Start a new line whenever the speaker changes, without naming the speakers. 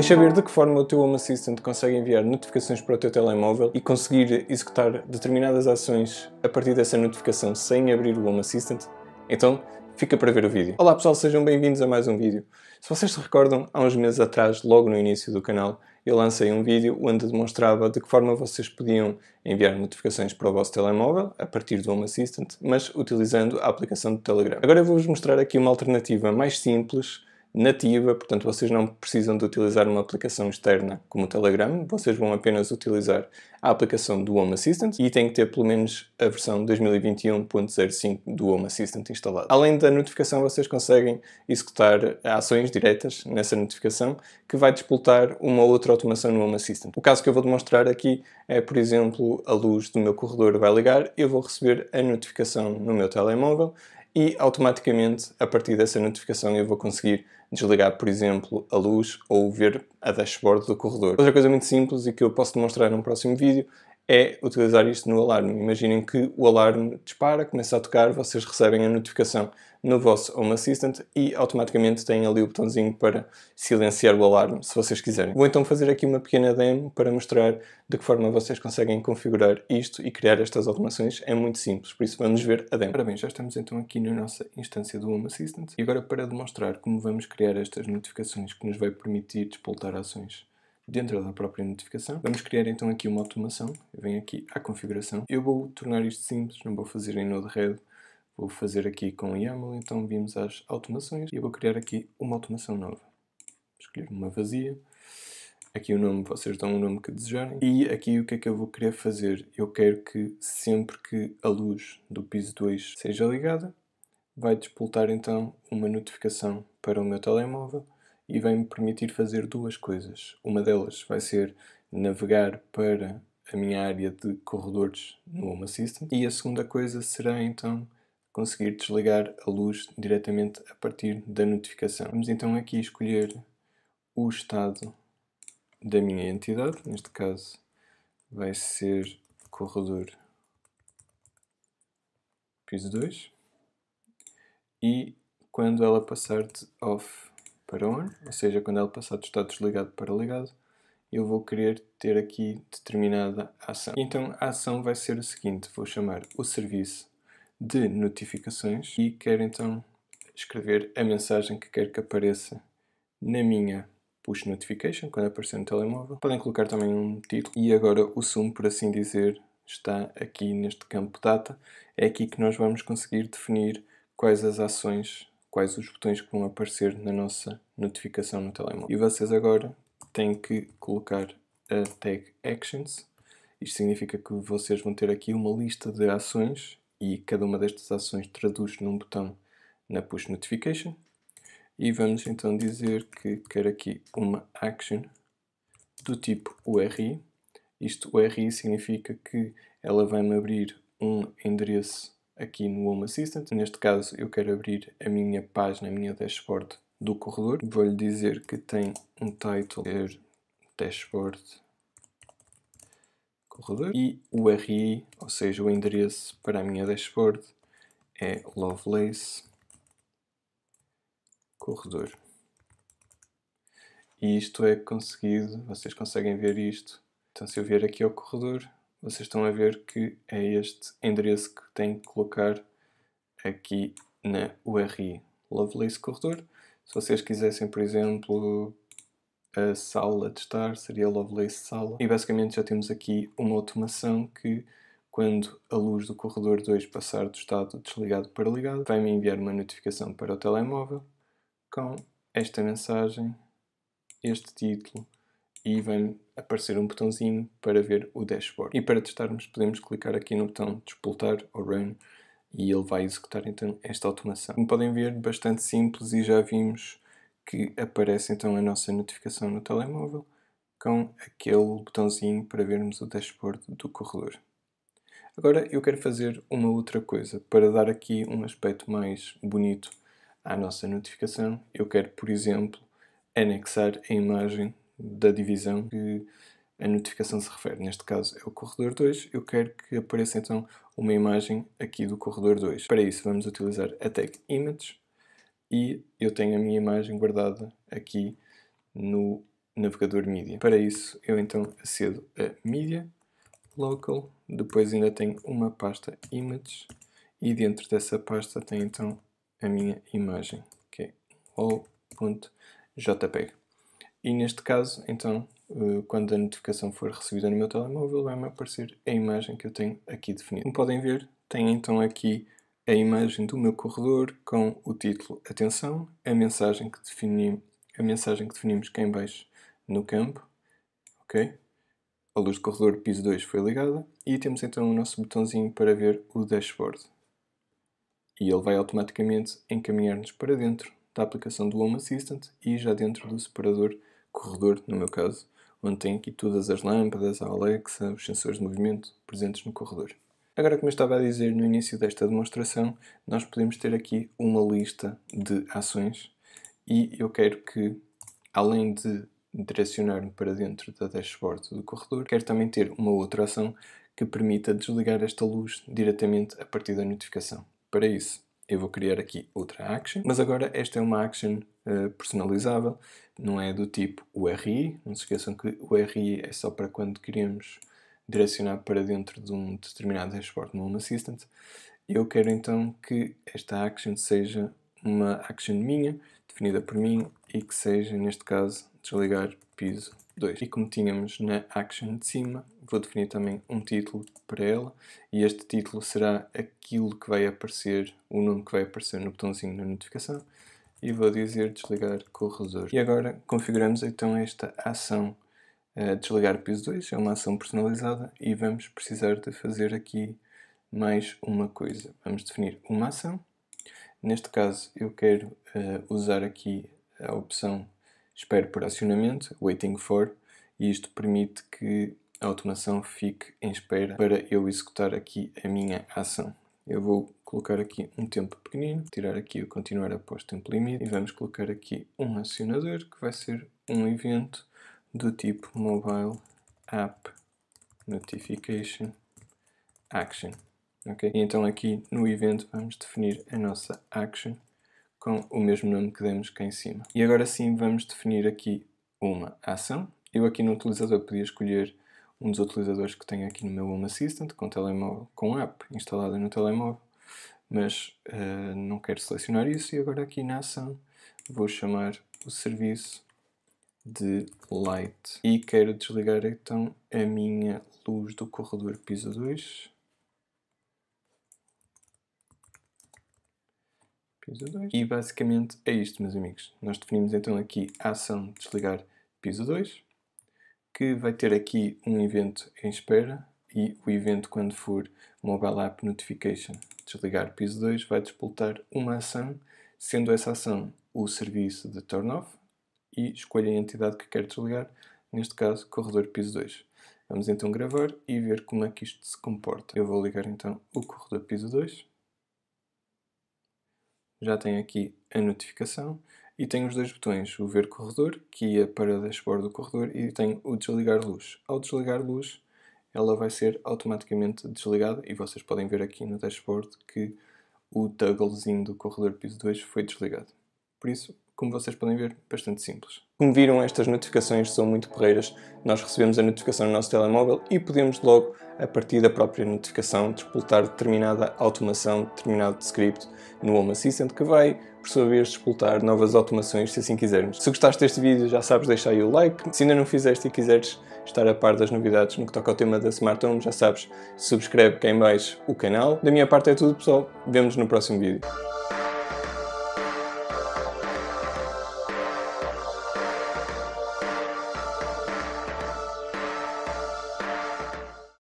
Queres saber de que forma o teu Home Assistant consegue enviar notificações para o teu telemóvel e conseguir executar determinadas ações a partir dessa notificação sem abrir o Home Assistant? Então, fica para ver o vídeo. Olá pessoal, sejam bem-vindos a mais um vídeo. Se vocês se recordam, há uns meses atrás, logo no início do canal, eu lancei um vídeo onde demonstrava de que forma vocês podiam enviar notificações para o vosso telemóvel a partir do Home Assistant, mas utilizando a aplicação do Telegram. Agora eu vou-vos mostrar aqui uma alternativa mais simples nativa, portanto vocês não precisam de utilizar uma aplicação externa como o Telegram, vocês vão apenas utilizar a aplicação do Home Assistant e tem que ter pelo menos a versão 2021.05 do Home Assistant instalado. Além da notificação, vocês conseguem executar ações diretas nessa notificação que vai disputar uma outra automação no Home Assistant. O caso que eu vou demonstrar aqui é, por exemplo, a luz do meu corredor vai ligar, eu vou receber a notificação no meu telemóvel e automaticamente, a partir dessa notificação, eu vou conseguir desligar, por exemplo, a luz ou ver a dashboard do corredor. Outra coisa muito simples e que eu posso demonstrar num próximo vídeo é utilizar isto no alarme. Imaginem que o alarme dispara, começa a tocar, vocês recebem a notificação no vosso Home Assistant e automaticamente têm ali o botãozinho para silenciar o alarme, se vocês quiserem. Vou então fazer aqui uma pequena demo para mostrar de que forma vocês conseguem configurar isto e criar estas automações. É muito simples, por isso vamos ver a demo. Parabéns, já estamos então aqui na nossa instância do Home Assistant e agora para demonstrar como vamos criar estas notificações que nos vai permitir despoltar ações dentro da própria notificação. Vamos criar então aqui uma automação. Eu venho aqui à configuração. Eu vou tornar isto simples, não vou fazer em Node-RED, vou fazer aqui com YAML. Então vimos as automações e eu vou criar aqui uma automação nova. Escolher uma vazia. Aqui o nome, vocês dão o nome que desejarem. E aqui o que é que eu vou querer fazer? Eu quero que sempre que a luz do piso 2 seja ligada, vai despoltar então uma notificação para o meu telemóvel e vai me permitir fazer duas coisas. Uma delas vai ser navegar para a minha área de corredores no Home Assistant e a segunda coisa será então conseguir desligar a luz diretamente a partir da notificação. Vamos então aqui escolher o estado da minha entidade, neste caso vai ser corredor piso 2 e quando ela passar de off para on, ou seja, quando ela passar do estado desligado para ligado, eu vou querer ter aqui determinada ação. Então a ação vai ser o seguinte, vou chamar o serviço de notificações e quero então escrever a mensagem que quero que apareça na minha push notification, quando aparecer no telemóvel. Podem colocar também um título e agora o sum por assim dizer, está aqui neste campo data. É aqui que nós vamos conseguir definir quais as ações quais os botões que vão aparecer na nossa notificação no telemóvel. E vocês agora têm que colocar a tag Actions. Isto significa que vocês vão ter aqui uma lista de ações e cada uma destas ações traduz num botão na Push Notification. E vamos então dizer que quer aqui uma action do tipo URI. Isto URI significa que ela vai me abrir um endereço aqui no Home Assistant. Neste caso, eu quero abrir a minha página, a minha dashboard do corredor. Vou-lhe dizer que tem um title dashboard corredor e o RI, ou seja, o endereço para a minha dashboard é Lovelace corredor. E isto é conseguido, vocês conseguem ver isto. Então se eu vier aqui ao corredor, vocês estão a ver que é este endereço que tem que colocar aqui na URI Lovelace Corredor. Se vocês quisessem, por exemplo, a sala de estar, seria Lovelace Sala. E basicamente já temos aqui uma automação que, quando a luz do corredor 2 passar do estado desligado para ligado, vai-me enviar uma notificação para o telemóvel com esta mensagem, este título e vai-me aparecer um botãozinho para ver o dashboard. E para testarmos podemos clicar aqui no botão Despoltar ou Run e ele vai executar então esta automação. Como podem ver, bastante simples e já vimos que aparece então a nossa notificação no telemóvel com aquele botãozinho para vermos o dashboard do corredor. Agora eu quero fazer uma outra coisa para dar aqui um aspecto mais bonito à nossa notificação. Eu quero, por exemplo, anexar a imagem da divisão que a notificação se refere. Neste caso é o corredor 2. Eu quero que apareça então uma imagem aqui do corredor 2. Para isso vamos utilizar a tag image e eu tenho a minha imagem guardada aqui no navegador media. Para isso eu então acedo a media local, depois ainda tenho uma pasta image e dentro dessa pasta tem então a minha imagem que é all.jpg. E neste caso, então, eh, quando a notificação for recebida no meu telemóvel, vai-me aparecer a imagem que eu tenho aqui definida. Como podem ver, tem então aqui a imagem do meu corredor com o título Atenção, a mensagem que, defini, a mensagem que definimos cá em baixo no campo, ok? A luz do corredor piso 2 foi ligada e temos então o nosso botãozinho para ver o dashboard. E ele vai automaticamente encaminhar-nos para dentro da aplicação do Home Assistant e já dentro do separador corredor, no meu caso, onde tem aqui todas as lâmpadas, a Alexa, os sensores de movimento presentes no corredor. Agora, como eu estava a dizer no início desta demonstração, nós podemos ter aqui uma lista de ações e eu quero que, além de direcionar-me para dentro da dashboard do corredor, quero também ter uma outra ação que permita desligar esta luz diretamente a partir da notificação. Para isso, eu vou criar aqui outra action, mas agora esta é uma action eh, personalizável, não é do tipo URI, não se esqueçam que o URI é só para quando queremos direcionar para dentro de um determinado dashboard no Home Assistant. Eu quero então que esta action seja uma action minha, definida por mim e que seja, neste caso, desligar piso 2. E como tínhamos na action de cima, vou definir também um título para ela e este título será aquilo que vai aparecer, o nome que vai aparecer no botãozinho da notificação e vou dizer desligar corredor. E agora configuramos então esta ação eh, desligar piso 2, é uma ação personalizada e vamos precisar de fazer aqui mais uma coisa. Vamos definir uma ação. Neste caso eu quero uh, usar aqui a opção espero por acionamento, waiting for, e isto permite que a automação fique em espera para eu executar aqui a minha ação. Eu vou colocar aqui um tempo pequenino, tirar aqui o continuar após tempo limite e vamos colocar aqui um acionador que vai ser um evento do tipo mobile app notification action. Okay? E então aqui no evento vamos definir a nossa action com o mesmo nome que demos cá em cima. E agora sim vamos definir aqui uma ação. Eu aqui no utilizador podia escolher um dos utilizadores que tenho aqui no meu Home Assistant com telemóvel, com app instalada no telemóvel mas uh, não quero selecionar isso e agora aqui na ação vou chamar o serviço de light e quero desligar então a minha luz do corredor piso 2 piso 2 e basicamente é isto meus amigos nós definimos então aqui a ação desligar piso 2 que vai ter aqui um evento em espera e o evento quando for Mobile App Notification. Desligar piso 2 vai despoltar uma ação, sendo essa ação o serviço de turn off e escolha a entidade que quer desligar, neste caso corredor piso 2. Vamos então gravar e ver como é que isto se comporta. Eu vou ligar então o corredor piso 2. Já tenho aqui a notificação e tenho os dois botões, o ver corredor, que ia é para o dashboard do corredor, e tenho o desligar luz. Ao desligar luz, ela vai ser automaticamente desligada e vocês podem ver aqui no dashboard que o togglezinho do corredor piso 2 foi desligado. Por isso, como vocês podem ver, bastante simples. Como viram, estas notificações são muito correiras. Nós recebemos a notificação no nosso telemóvel e podemos logo, a partir da própria notificação, disputar determinada automação, determinado script no Home Assistant, que vai, por sua vez, disputar novas automações, se assim quisermos. Se gostaste deste vídeo, já sabes deixar aí o like. Se ainda não fizeste e quiseres estar a par das novidades no que toca ao tema da Smart Home, já sabes, subscreve cá em baixo o canal. Da minha parte é tudo, pessoal. Vemo-nos no próximo vídeo.